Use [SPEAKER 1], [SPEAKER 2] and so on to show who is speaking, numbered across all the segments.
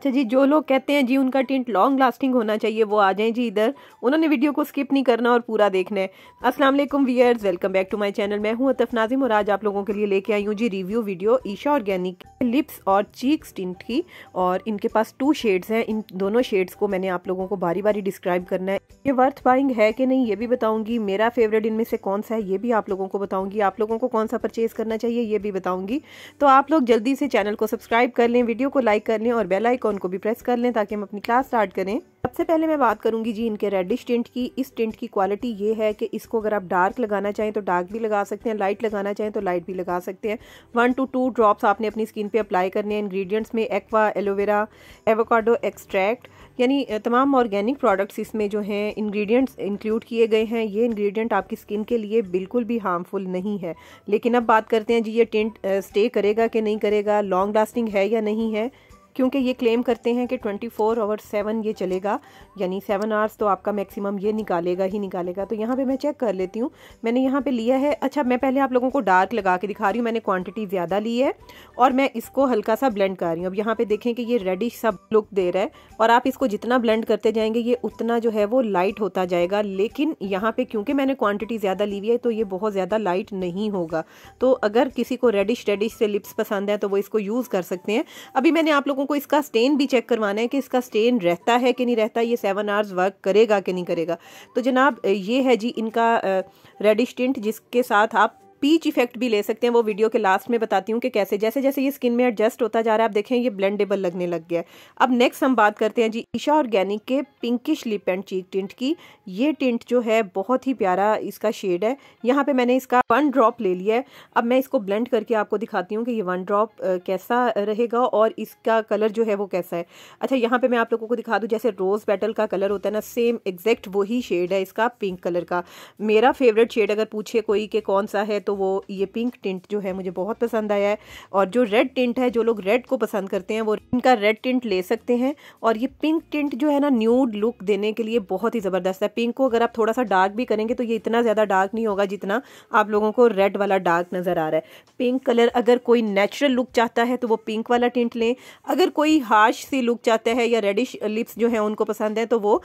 [SPEAKER 1] अच्छा जी जो लोग कहते हैं जी उनका टिंट लॉन्ग लास्टिंग होना चाहिए वो आ जाएं जी इधर उन्होंने वीडियो को स्किप नहीं करना और पूरा देखना है अस्सलाम वालेकुम viewers welcome back to my channel मैं हूं अतफ नाजिम और आज आप लोगों के लिए लेके आई हूं जी review video Isha organic lips और चीक्स टिंट की और इनके पास टू शेड्स हैं इन दोनों शेड्स को मैंने आप लोगों को बारी बारी डिस्क्राइब करना है ये वर्थ बाइंग है कि नहीं ये भी बताऊंगी मेरा फेवरेट इनमें से कौन सा है ये भी आप लोगों को बताऊंगी आप लोगों को कौन सा परचेज़ करना चाहिए ये भी बताऊंगी तो आप लोग जल्दी से चैनल को सब्सक्राइब कर लें वीडियो को लाइक कर लें और बेल आइकॉन को भी प्रेस कर लें ताकि हम अपनी क्लास स्टार्ट करें सबसे पहले मैं बात करूंगी जी इनके रेडिश टिंट की इस टिंट की क्वालिटी ये है कि इसको अगर आप डार्क लगाना चाहें तो डार्क भी लगा सकते हैं लाइट लगाना चाहें तो लाइट भी लगा सकते हैं वन टू टू ड्रॉप्स आपने अपनी स्किन पे अप्लाई करने हैं इंग्रेडिएंट्स में एक्वा एलोवेरा एवोकाडो एक्सट्रैक्ट यानी तमाम ऑर्गेनिक प्रोडक्ट्स इसमें जो हैं इंग्रेडिएंट्स इंक्लूड किए गए हैं ये इंग्रेडिएंट आपकी स्किन के लिए बिल्कुल भी हार्मफुल नहीं है लेकिन अब बात करते हैं जी ये टेंट स्टे करेगा कि नहीं करेगा लॉन्ग लास्टिंग है या नहीं है क्योंकि ये क्लेम करते हैं कि 24 फोर आवर सेवन ये चलेगा यानी सेवन आवर्स तो आपका मैक्सिमम ये निकालेगा ही निकालेगा तो यहाँ पे मैं चेक कर लेती हूँ मैंने यहाँ पे लिया है अच्छा मैं पहले आप लोगों को डार्क लगा के दिखा रही हूँ मैंने क्वांटिटी ज़्यादा ली है और मैं इसको हल्का सा ब्लेंड कर रही हूँ अब यहाँ पर देखें कि ये रेडिश सब लुक दे रहा है और आप इसको जितना ब्लेंड करते जाएंगे ये उतना जो है वो लाइट होता जाएगा लेकिन यहाँ पर क्योंकि मैंने क्वान्टिटी ज़्यादा ली हुई है तो ये बहुत ज़्यादा लाइट नहीं होगा तो अगर किसी को रेडिश रेडिश से लिप्स पसंद है तो वो इसको यूज़ कर सकते हैं अभी मैंने आप लोगों को इसका स्टेन भी चेक करवाना है कि इसका स्टेन रहता है कि नहीं रहता ये सेवन आवर्स वर्क करेगा कि नहीं करेगा तो जनाब ये है जी इनका रेडिश टिंट जिसके साथ आप पीच इफेक्ट भी ले सकते हैं वो वीडियो के लास्ट में बताती हूँ कि कैसे जैसे जैसे ये स्किन में एडजस्ट होता जा रहा है आप देखें ये ब्लेंडेबल लगने लग गया है अब नेक्स्ट हम बात करते हैं जी ईशा ऑर्गेनिक के pinkish lip and cheek tint की ये टिंट जो है बहुत ही प्यारा इसका शेड है यहाँ पर मैंने इसका वन ड्रॉप ले लिया है अब मैं इसको ब्लेंड करके आपको दिखाती हूँ कि ये वन ड्रॉप कैसा रहेगा और इसका कलर जो है वो कैसा है अच्छा यहाँ पर मैं आप लोगों को दिखा दूँ जैसे रोज़ बैटल का कलर होता है ना सेम एग्जैक्ट वही शेड है इसका पिंक कलर का मेरा फेवरेट शेड अगर पूछे कोई कि कौन सा है तो वो ये पिंक टिंट जो है मुझे बहुत पसंद आया है और जो रेड टिंट है जो लोग रेड को पसंद करते हैं वो इनका रेड टिंट ले सकते हैं और ये पिंक टिंट जो है ना न्यूड लुक देने के लिए बहुत ही ज़बरदस्त है पिंक को अगर आप थोड़ा सा डार्क भी करेंगे तो ये इतना ज़्यादा डार्क नहीं होगा जितना आप लोगों को रेड वाला डार्क नज़र आ रहा है पिंक कलर अगर कोई नेचुरल लुक चाहता है तो वो पिंक वाला टिंट लें अगर कोई हार्श सी लुक चाहता है या रेडिश लिप्स जो है उनको पसंद है तो वो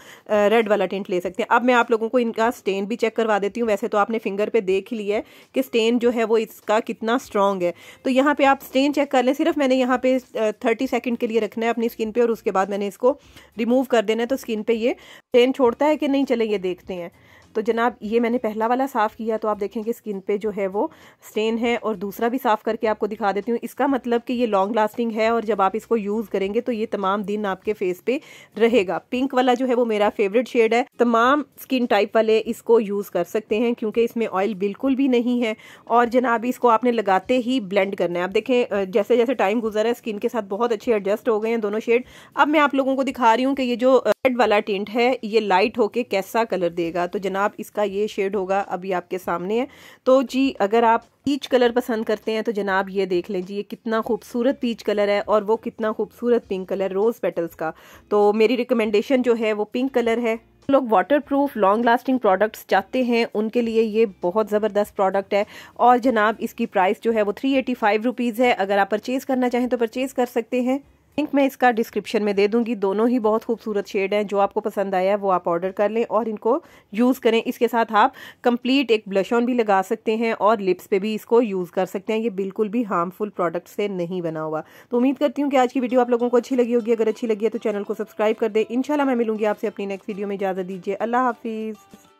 [SPEAKER 1] रेड वाला टिंट ले सकते हैं अब मैं आप लोगों को इनका स्टेन भी चेक करवा देती हूँ वैसे तो आपने फिंगर पे देख ही लिया है किस स्टेन जो है वो इसका कितना स्ट्रॉन्ग है तो यहाँ पे आप स्टेन चेक कर लें सिर्फ मैंने यहाँ पे थर्टी सेकेंड के लिए रखना है अपनी स्किन पे और उसके बाद मैंने इसको रिमूव कर देना है तो स्किन पे ये चेन छोड़ता है कि नहीं चले ये देखते हैं तो जनाब ये मैंने पहला वाला साफ़ किया तो आप देखें कि स्किन पे जो है वो स्टेन है और दूसरा भी साफ़ करके आपको दिखा देती हूँ इसका मतलब कि ये लॉन्ग लास्टिंग है और जब आप इसको यूज़ करेंगे तो ये तमाम दिन आपके फेस पे रहेगा पिंक वाला जो है वो मेरा फेवरेट शेड है तमाम स्किन टाइप वाले इसको यूज़ कर सकते हैं क्योंकि इसमें ऑयल बिल्कुल भी नहीं है और जनाब इसको आपने लगाते ही ब्लेंड करना है आप देखें जैसे जैसे टाइम गुजरा है स्किन के साथ बहुत अच्छे एडजस्ट हो गए हैं दोनों शेड अब मैं आप लोगों को दिखा रही हूँ कि ये जो रेड वाला टिंट है ये लाइट होके कैसा कलर देगा तो जनाब इसका ये शेड होगा अभी आपके सामने है तो जी अगर आप पीच कलर पसंद करते हैं तो जनाब ये देख लें जी ये कितना खूबसूरत पीच कलर है और वो कितना खूबसूरत पिंक कलर रोज़ पेटल्स का तो मेरी रिकमेंडेशन जो है वो पिंक कलर है लोग वाटरप्रूफ लॉन्ग लास्टिंग प्रोडक्ट्स चाहते हैं उनके लिए ये बहुत ज़बरदस्त प्रोडक्ट है और जनाब इसकी प्राइस जो है वो थ्री एटी फाइव रुपीज़ है अगर आप परचेज़ करना चाहें तो परचेज़ कर सकते हैं लिंक मैं इसका डिस्क्रिप्शन में दे दूंगी दोनों ही बहुत खूबसूरत शेड हैं जो आपको पसंद आया है वो आप ऑर्डर कर लें और इनको यूज़ करें इसके साथ आप कंप्लीट एक ब्लश ऑन भी लगा सकते हैं और लिप्स पे भी इसको यूज़ कर सकते हैं ये बिल्कुल भी हार्मफुल प्रोडक्ट से नहीं बना हुआ तो उम्मीद करती हूँ कि आज की वीडियो आप लोगों को अच्छी लगी होगी अगर अच्छी लगी है तो चैनल को सब्सक्राइब कर दें इनशाला मैं मिलूंगी आपसे अपनी नेक्स्ट वीडियो में इजाज़त दीजिए अल्लाह हाफिज़